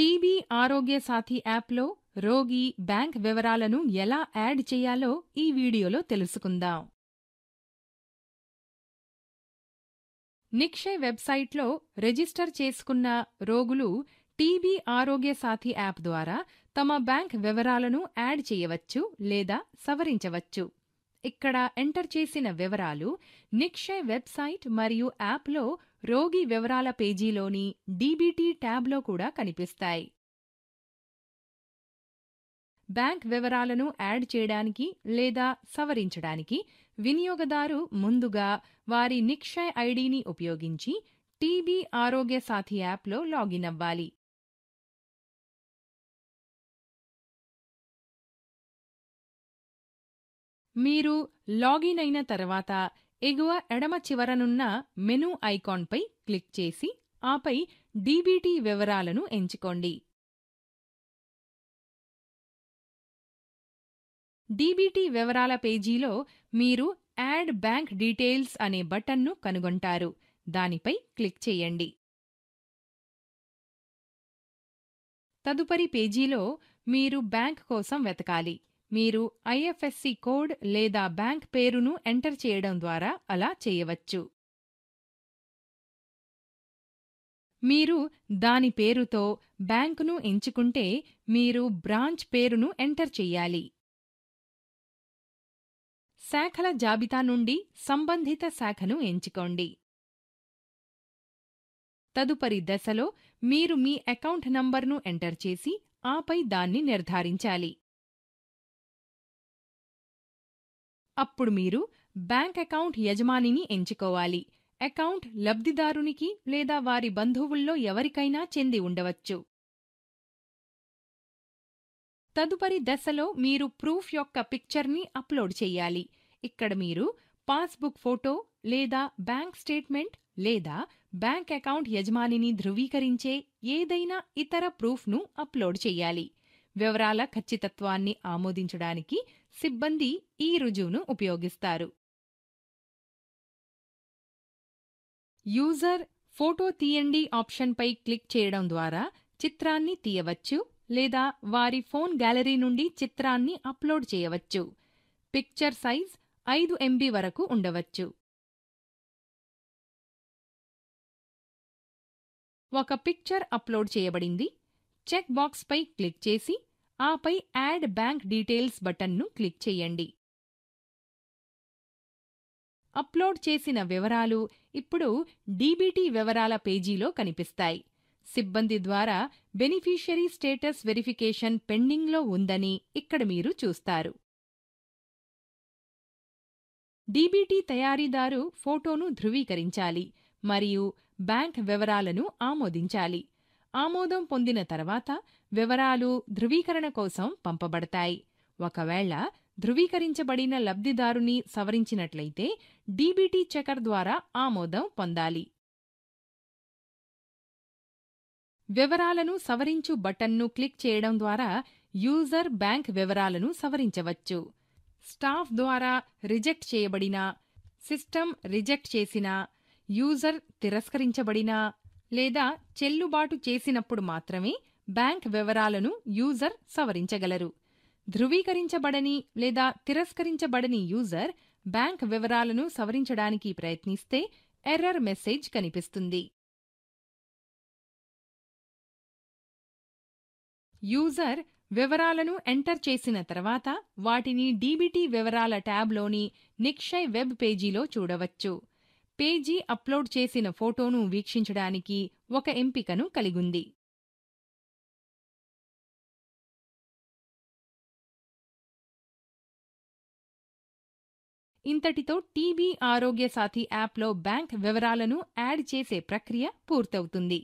TB ఆరోగ్య సాథి యాప్లో రోగి బ్యాంక్ వివరాలను ఎలా యాడ్ చేయాలో ఈ వీడియోలో తెలుసుకుందాం నిక్షయ్ వెబ్సైట్లో రిజిస్టర్ చేసుకున్న రోగులు టీబీ ఆరోగ్య సాథి యాప్ ద్వారా తమ బ్యాంక్ వివరాలను యాడ్ చేయవచ్చు లేదా సవరించవచ్చు ఇక్కడ ఎంటర్ చేసిన వివరాలు నిక్షయ్ వెబ్సైట్ మరియు యాప్లో రోగి వివరాల పేజీలోని డీబీటీ ట్యాబ్లో కూడా కనిపిస్తాయి బ్యాంక్ వివరాలను యాడ్ చేయడానికి లేదా సవరించడానికి వినియోగదారు ముందుగా వారి నిక్షయ్ ఐడిని ఉపయోగించి టీబీ ఆరోగ్య సాథి యాప్లో లాగిన్ అవ్వాలి మీరు లాగిన్ అయిన తర్వాత ఎగువ ఎడమ చివరనున్న మెనూ ఐకాన్పై క్లిక్ చేసి ఆపై డీబీటీ వివరాలను ఎంచుకోండి డీబీటీ వివరాల పేజీలో మీరు యాడ్ బ్యాంక్ డీటెయిల్స్ అనే బటన్ను కనుగొంటారు దానిపై క్లిక్ చేయండి తదుపరి పేజీలో మీరు బ్యాంక్ కోసం వెతకాలి మీరు ఐఎఫ్ఎస్సి కోడ్ లేదా బ్యాంక్ పేరును ఎంటర్ చేయడం ద్వారా అలా చేయవచ్చు మీరు దాని పేరుతో బ్యాంకును ఎంచుకుంటే మీరు బ్రాంచ్ పేరును ఎంటర్ చేయాలి శాఖల జాబితా నుండి సంబంధిత శాఖను ఎంచుకోండి తదుపరి దశలో మీరు మీ అకౌంట్ నంబర్ను ఎంటర్ చేసి ఆపై దాన్ని నిర్ధారించాలి అప్పుడు మీరు బ్యాంక్ అకౌంట్ యజమానిని ఎంచుకోవాలి అకౌంట్ లబ్ధిదారునికి లేదా వారి బంధువుల్లో ఎవరికైనా చెంది ఉండవచ్చు తదుపరి దశలో మీరు ప్రూఫ్ యొక్క పిక్చర్ని అప్లోడ్ చేయాలి ఇక్కడ మీరు పాస్బుక్ ఫోటో లేదా బ్యాంక్ స్టేట్మెంట్ లేదా బ్యాంక్ అకౌంట్ యజమానిని ధృవీకరించే ఏదైనా ఇతర ప్రూఫ్ను అప్లోడ్ చేయాలి వివరాల ఖచ్చితత్వాన్ని ఆమోదించడానికి సిబ్బంది ఈ రుజువును ఉపయోగిస్తారు యూజర్ ఫోటో తీయండి ఆప్షన్పై క్లిక్ చేయడం ద్వారా చిత్రాన్ని తీయవచ్చు లేదా వారి ఫోన్ గ్యాలరీ నుండి చిత్రాన్ని అప్లోడ్ చేయవచ్చు పిక్చర్ సైజ్ ఐదు ఎంబీ వరకు ఉండవచ్చు ఒక పిక్చర్ అప్లోడ్ చేయబడింది చెక్ బాక్స్పై క్లిక్ చేసి ఆపై యాడ్ బ్యాంక్ డీటెయిల్స్ బటన్ను క్లిక్ చేయండి అప్లోడ్ చేసిన వివరాలు ఇప్పుడు డీబీటీ వివరాల పేజీలో కనిపిస్తాయి సిబ్బంది ద్వారా బెనిఫిషియరీ స్టేటస్ వెరిఫికేషన్ పెండింగ్లో ఉందని ఇక్కడ మీరు చూస్తారు డీబీటీ తయారీదారు ఫోటోను ధృవీకరించాలి మరియు బ్యాంక్ వివరాలను ఆమోదించాలి ఆమోదం పొందిన తర్వాత వివరాలు ధృవీకరణ కోసం పంపబడతాయి ఒకవేళ ధృవీకరించబడిన లబ్ధిదారుని సవరించినట్లయితే డీబీటీ చెకర్ ద్వారా ఆమోదం పొందాలి వివరాలను సవరించు బటన్ను క్లిక్ చేయడం ద్వారా యూజర్ బ్యాంక్ వివరాలను సవరించవచ్చు స్టాఫ్ ద్వారా రిజెక్ట్ చేయబడినా సిస్టమ్ రిజెక్ట్ చేసినా యూజర్ తిరస్కరించబడినా లేదా చెల్లుబాటు చేసినప్పుడు మాత్రమే బ్యాంక్ వివరాలను యూజర్ సవరించగలరు ధృవీకరించబడని లేదా తిరస్కరించబడని యూజర్ బ్యాంక్ వివరాలను సవరించడానికి ప్రయత్నిస్తే ఎర్రర్ మెసేజ్ కనిపిస్తుంది యూజర్ వివరాలను ఎంటర్ చేసిన తర్వాత వాటిని డీబీటీ వివరాల ట్యాబ్లోని నిక్షయ్ వెబ్ పేజీలో చూడవచ్చు పేజీ అప్లోడ్ చేసిన ఫోటోను వీక్షించడానికి ఒక ఎంపికను కలిగుంది ఇంతటితో టీబీ ఆరోగ్య సాథి యాప్లో బ్యాంక్ వివరాలను యాడ్ చేసే ప్రక్రియ పూర్తవుతుంది